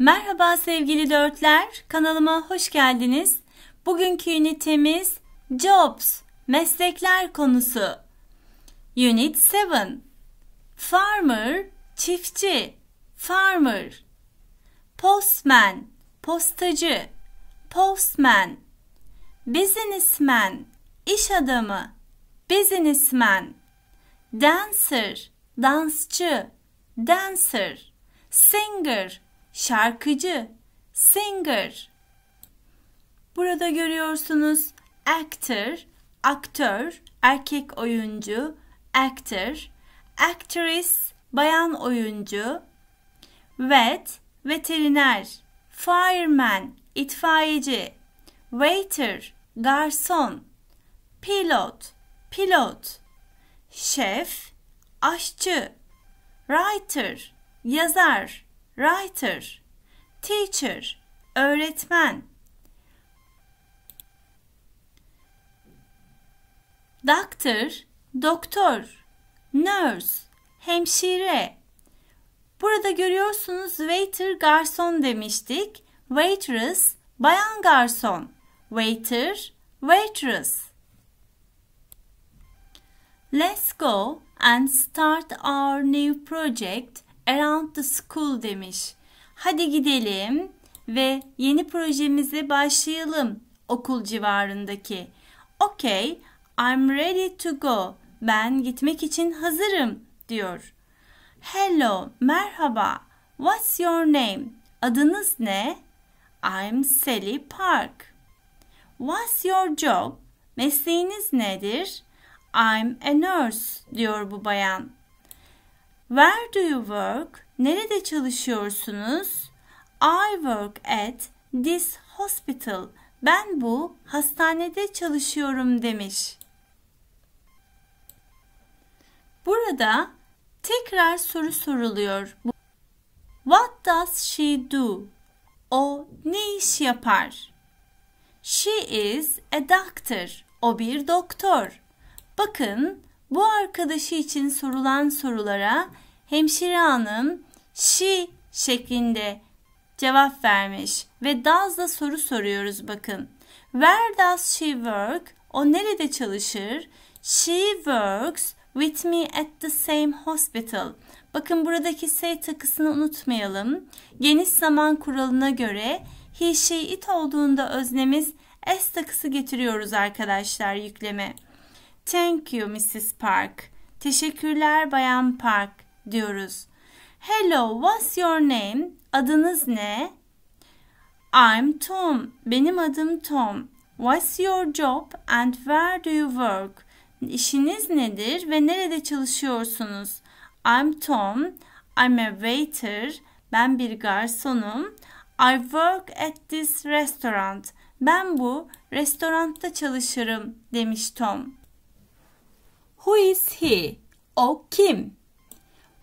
Merhaba sevgili dörtler, kanalıma hoş geldiniz. Bugünkü ünitemiz Jobs, meslekler konusu. Unit 7 Farmer, çiftçi, farmer. Postman, postacı, postman. Businessman, iş adamı, businessman. Dancer, dansçı, dancer. Singer, şarkıcı, singer. Burada görüyorsunuz actor, aktör, erkek oyuncu, actor, actress, bayan oyuncu, vet, veteriner, fireman, itfaiyeci, waiter, garson, pilot, pilot, şef, aşçı, writer, yazar, writer, teacher, öğretmen. Doctor, doktor, nurse, hemşire. Burada görüyorsunuz waiter garson demiştik. Waitress, bayan garson. Waiter, waitress. Let's go and start our new project around the school demiş. Hadi gidelim ve yeni projemize başlayalım okul civarındaki. Okay, I'm ready to go. Ben gitmek için hazırım diyor. Hello, merhaba. What's your name? Adınız ne? I'm Sally Park. What's your job? Mesleğiniz nedir? I'm a nurse diyor bu bayan. Where do you work? Nerede çalışıyorsunuz? I work at this hospital. Ben bu hastanede çalışıyorum demiş. Burada tekrar soru soruluyor. What does she do? O ne iş yapar? She is a doctor. O bir doktor. Bakın bu arkadaşı için sorulan sorulara hemşire hanım şi şeklinde cevap vermiş ve Daz'la soru soruyoruz bakın. Where does she work? O nerede çalışır? She works with me at the same hospital. Bakın buradaki say takısını unutmayalım. Geniş zaman kuralına göre he she it olduğunda öznemiz s takısı getiriyoruz arkadaşlar yükleme. Thank you Mrs. Park. Teşekkürler Bayan Park diyoruz. Hello, what's your name? Adınız ne? I'm Tom. Benim adım Tom. What's your job and where do you work? İşiniz nedir ve nerede çalışıyorsunuz? I'm Tom. I'm a waiter. Ben bir garsonum. I work at this restaurant. Ben bu restoranda çalışırım demiş Tom. Who is he? O kim?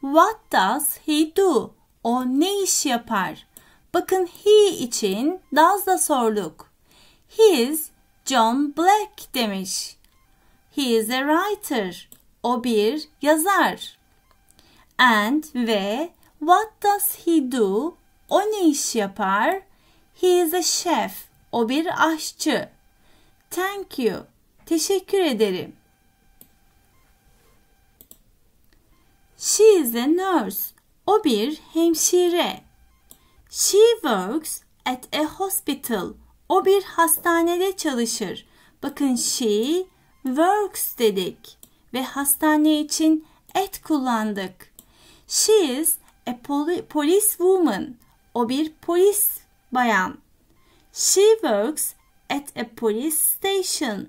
What does he do? O ne iş yapar? Bakın he için does da sorduk. He is John Black demiş. He is a writer. O bir yazar. And ve what does he do? O ne iş yapar? He is a chef. O bir aşçı. Thank you. Teşekkür ederim. She is a nurse. O bir hemşire. She works at a hospital. O bir hastanede çalışır. Bakın she works dedik ve hastane için at kullandık. She is a police woman. O bir polis bayan. She works at a police station.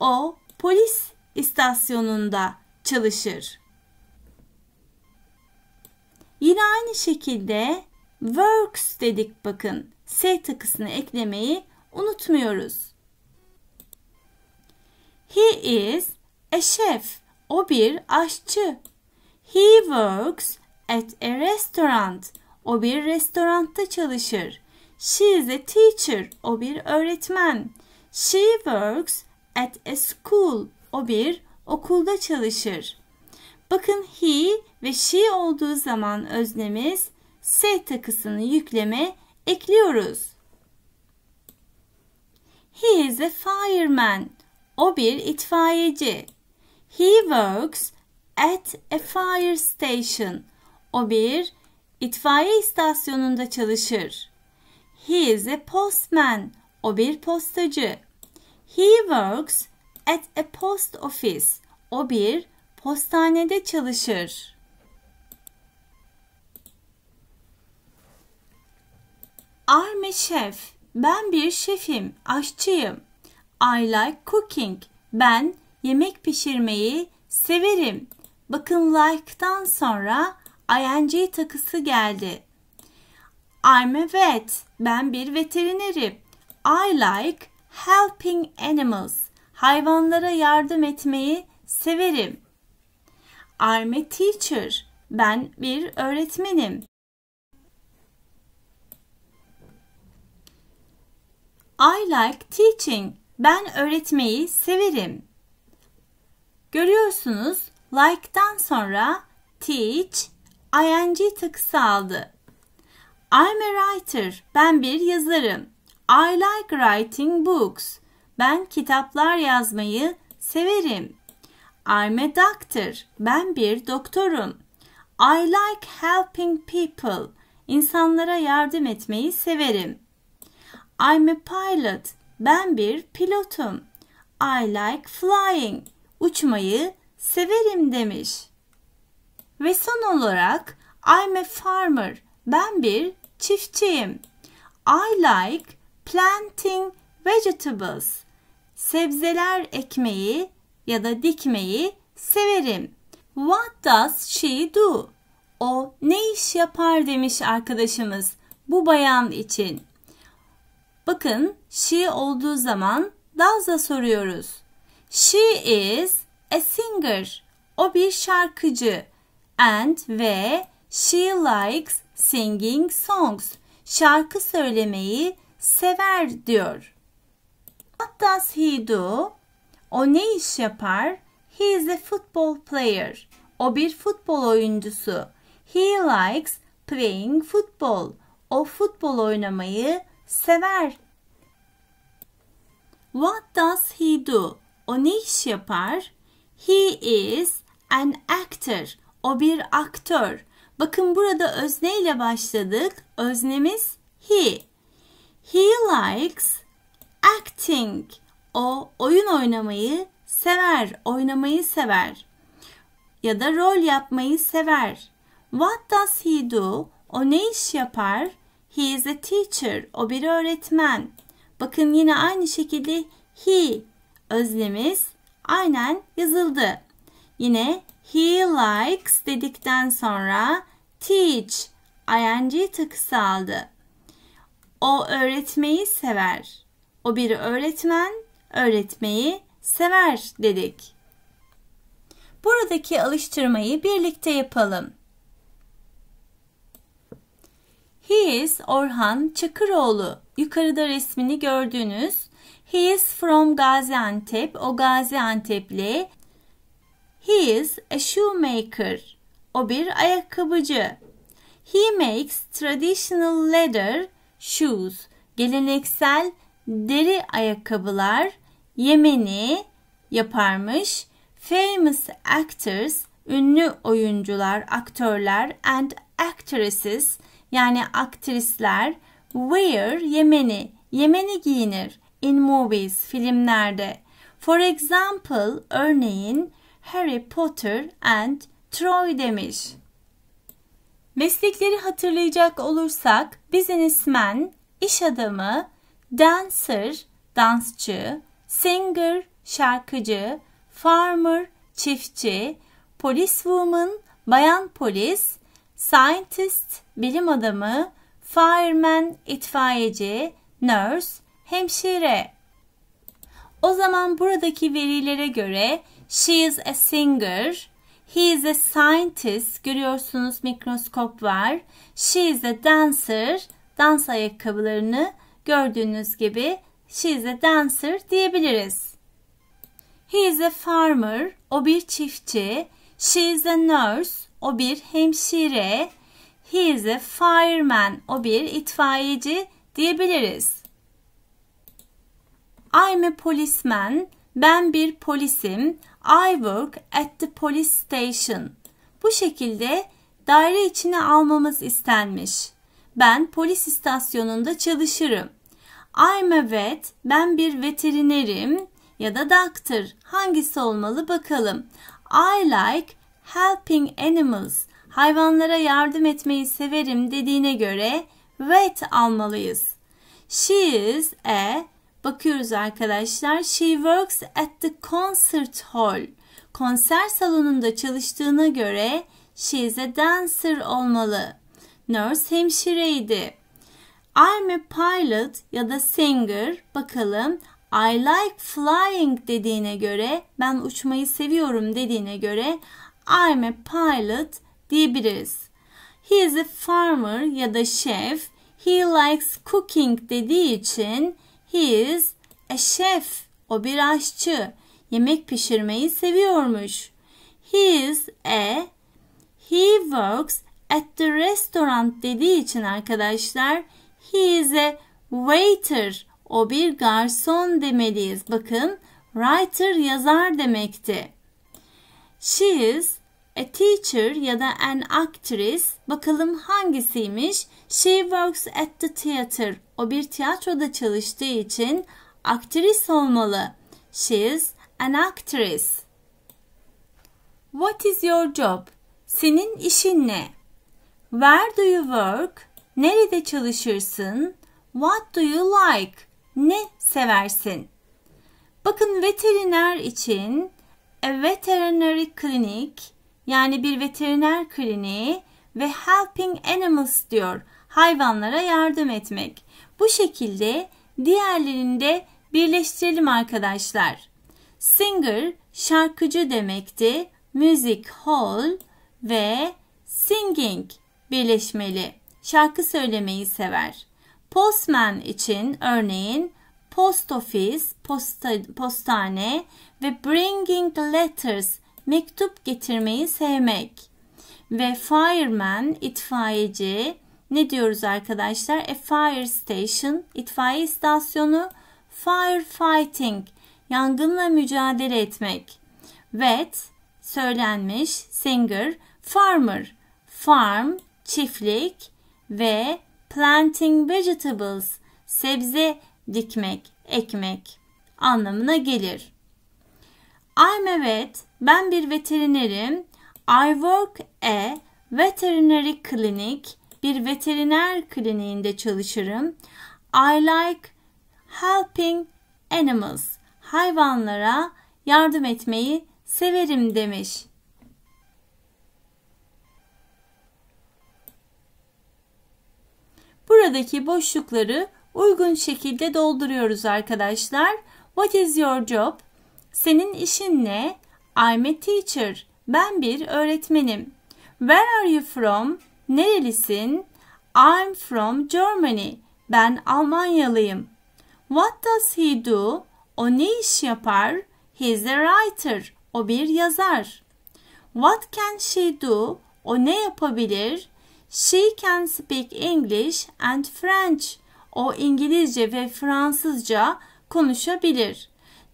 O polis istasyonunda çalışır. Yine aynı şekilde works dedik bakın. S takısını eklemeyi unutmuyoruz. He is a chef. O bir aşçı. He works at a restaurant. O bir restoranda çalışır. She is a teacher. O bir öğretmen. She works at a school. O bir okulda çalışır. Bakın he ve she olduğu zaman öznemiz se takısını yükleme ekliyoruz. He is a fireman. O bir itfaiyeci. He works at a fire station. O bir itfaiye istasyonunda çalışır. He is a postman. O bir postacı. He works at a post office. O bir Postanede çalışır. I'm a chef. Ben bir şefim, aşçıyım. I like cooking. Ben yemek pişirmeyi severim. Bakın like'tan sonra ing takısı geldi. I'm a vet. Ben bir veterinerim. I like helping animals. Hayvanlara yardım etmeyi severim. I'm a teacher. Ben bir öğretmenim. I like teaching. Ben öğretmeyi severim. Görüyorsunuz like'dan sonra teach ing takısı aldı. I'm a writer. Ben bir yazarım. I like writing books. Ben kitaplar yazmayı severim. I'm a doctor. Ben bir doktorum. I like helping people. İnsanlara yardım etmeyi severim. I'm a pilot. Ben bir pilotum. I like flying. Uçmayı severim demiş. Ve son olarak I'm a farmer. Ben bir çiftçiyim. I like planting vegetables. Sebzeler ekmeyi ya da dikmeyi severim. What does she do? O ne iş yapar demiş arkadaşımız bu bayan için. Bakın she olduğu zaman does'a soruyoruz. She is a singer. O bir şarkıcı. And ve she likes singing songs. Şarkı söylemeyi sever diyor. What does he do? O ne iş yapar? He is a football player. O bir futbol oyuncusu. He likes playing football. O futbol oynamayı sever. What does he do? O ne iş yapar? He is an actor. O bir aktör. Bakın burada özne ile başladık. Öznemiz he. He likes acting. O oyun oynamayı sever, oynamayı sever. Ya da rol yapmayı sever. What does he do? O ne iş yapar? He is a teacher. O bir öğretmen. Bakın yine aynı şekilde he özlemiz aynen yazıldı. Yine he likes dedikten sonra teach ing takısı aldı. O öğretmeyi sever. O bir öğretmen öğretmeyi sever dedik. Buradaki alıştırmayı birlikte yapalım. He is Orhan Çakıroğlu. Yukarıda resmini gördüğünüz. He is from Gaziantep. O Gaziantep'li. He is a shoemaker. O bir ayakkabıcı. He makes traditional leather shoes. Geleneksel deri ayakkabılar Yemeni yaparmış. Famous actors, ünlü oyuncular, aktörler and actresses yani aktrisler wear Yemeni, Yemeni giyinir in movies, filmlerde. For example, örneğin Harry Potter and Troy demiş. Meslekleri hatırlayacak olursak businessman, iş adamı, dancer, dansçı, singer şarkıcı, farmer çiftçi, policewoman bayan polis, scientist bilim adamı, fireman itfaiyeci, nurse hemşire. O zaman buradaki verilere göre she is a singer, he is a scientist, görüyorsunuz mikroskop var. She is a dancer, dans ayakkabılarını gördüğünüz gibi She is a dancer diyebiliriz. He is a farmer. O bir çiftçi. She is a nurse. O bir hemşire. He is a fireman. O bir itfaiyeci diyebiliriz. I'm a policeman. Ben bir polisim. I work at the police station. Bu şekilde daire içine almamız istenmiş. Ben polis istasyonunda çalışırım. I'm a vet. Ben bir veterinerim ya da doctor. Hangisi olmalı bakalım. I like helping animals. Hayvanlara yardım etmeyi severim dediğine göre vet almalıyız. She is a Bakıyoruz arkadaşlar. She works at the concert hall. Konser salonunda çalıştığına göre she is a dancer olmalı. Nurse hemşireydi. I'm a pilot ya da singer bakalım. I like flying dediğine göre ben uçmayı seviyorum dediğine göre I'm a pilot diyebiliriz. He is a farmer ya da chef. He likes cooking dediği için he is a chef. O bir aşçı. Yemek pişirmeyi seviyormuş. He is a he works at the restaurant dediği için arkadaşlar He is a waiter. O bir garson demeliyiz. Bakın writer yazar demekti. She is a teacher ya da an actress. Bakalım hangisiymiş? She works at the theater. O bir tiyatroda çalıştığı için aktris olmalı. She is an actress. What is your job? Senin işin ne? Where do you work? Nerede çalışırsın? What do you like? Ne seversin? Bakın veteriner için a veterinary clinic yani bir veteriner kliniği ve helping animals diyor. Hayvanlara yardım etmek. Bu şekilde diğerlerini de birleştirelim arkadaşlar. Singer şarkıcı demekti. Music hall ve singing birleşmeli şarkı söylemeyi sever. Postman için örneğin post office, posta, postane ve bringing the letters mektup getirmeyi sevmek. Ve fireman itfaiyeci ne diyoruz arkadaşlar? A fire station itfaiye istasyonu, firefighting yangınla mücadele etmek. Vet, söylenmiş, singer, farmer, farm çiftlik, ve planting vegetables sebze dikmek, ekmek anlamına gelir. I'm a vet, ben bir veterinerim. I work a veterinary clinic, bir veteriner kliniğinde çalışırım. I like helping animals, hayvanlara yardım etmeyi severim demiş. Buradaki boşlukları uygun şekilde dolduruyoruz arkadaşlar. What is your job? Senin işin ne? I'm a teacher. Ben bir öğretmenim. Where are you from? Nerelisin? I'm from Germany. Ben Almanyalıyım. What does he do? O ne iş yapar? He's a writer. O bir yazar. What can she do? O ne yapabilir? She can speak English and French. O İngilizce ve Fransızca konuşabilir.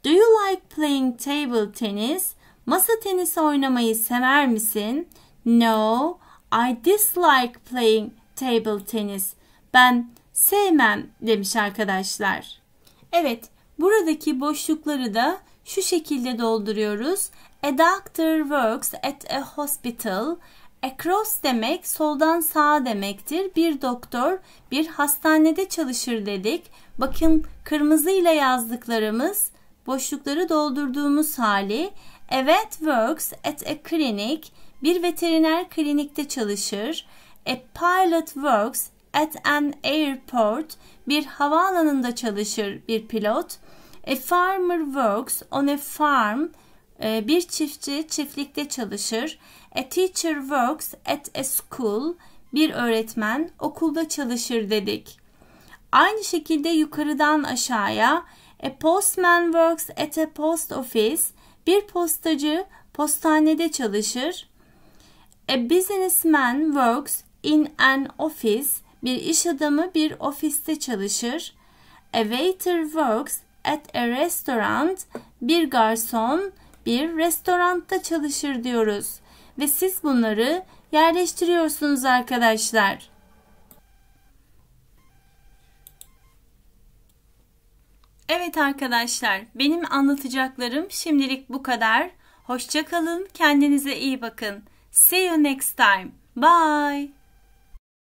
Do you like playing table tennis? Masa tenisi oynamayı sever misin? No, I dislike playing table tennis. Ben sevmem demiş arkadaşlar. Evet, buradaki boşlukları da şu şekilde dolduruyoruz. A doctor works at a hospital. Across demek soldan sağa demektir. Bir doktor bir hastanede çalışır dedik. Bakın kırmızıyla yazdıklarımız boşlukları doldurduğumuz hali. A vet works at a clinic. Bir veteriner klinikte çalışır. A pilot works at an airport. Bir havaalanında çalışır bir pilot. A farmer works on a farm. Ee, bir çiftçi çiftlikte çalışır. A teacher works at a school. Bir öğretmen okulda çalışır dedik. Aynı şekilde yukarıdan aşağıya a postman works at a post office. Bir postacı postanede çalışır. A businessman works in an office. Bir iş adamı bir ofiste çalışır. A waiter works at a restaurant. Bir garson bir restoranda çalışır diyoruz ve siz bunları yerleştiriyorsunuz arkadaşlar. Evet arkadaşlar, benim anlatacaklarım şimdilik bu kadar. Hoşçakalın, kendinize iyi bakın. See you next time. Bye.